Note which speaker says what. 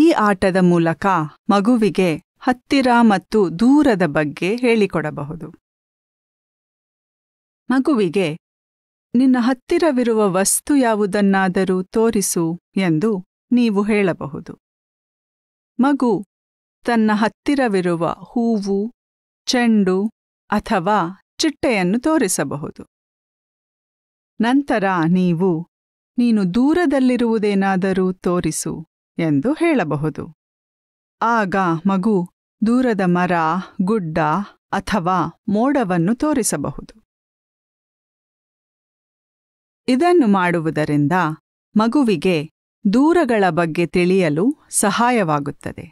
Speaker 1: ಈ ಆಟದ ಮೂಲಕ ಮಗುವಿಗೆ ಹತ್ತಿರ ಮತ್ತು ದೂರದ ಬಗ್ಗೆ ಹೇಳಿಕೊಡಬಹುದು ಮಗುವಿಗೆ ನಿನ್ನ ಹತ್ತಿರವಿರುವ ವಸ್ತು ಯಾವುದನ್ನಾದರೂ ತೋರಿಸು ಎಂದು ನೀವು ಹೇಳಬಹುದು ಮಗು ತನ್ನ ಹತ್ತಿರವಿರುವ ಹೂವು ಚೆಂಡು ಅಥವಾ ಚಿಟ್ಟೆಯನ್ನು ತೋರಿಸಬಹುದು ನಂತರ ನೀವು ನೀನು ದೂರದಲ್ಲಿರುವುದೇನಾದರೂ ತೋರಿಸು ಎಂದು ಹೇಳಬಹುದು ಆಗ ಮಗು ದೂರದ ಮರ ಗುಡ್ಡ ಅಥವಾ ಮೋಡವನ್ನು ತೋರಿಸಬಹುದು ಇದನ್ನು ಮಾಡುವುದರಿಂದ ಮಗುವಿಗೆ ದೂರಗಳ ಬಗ್ಗೆ ತಿಳಿಯಲು ಸಹಾಯವಾಗುತ್ತದೆ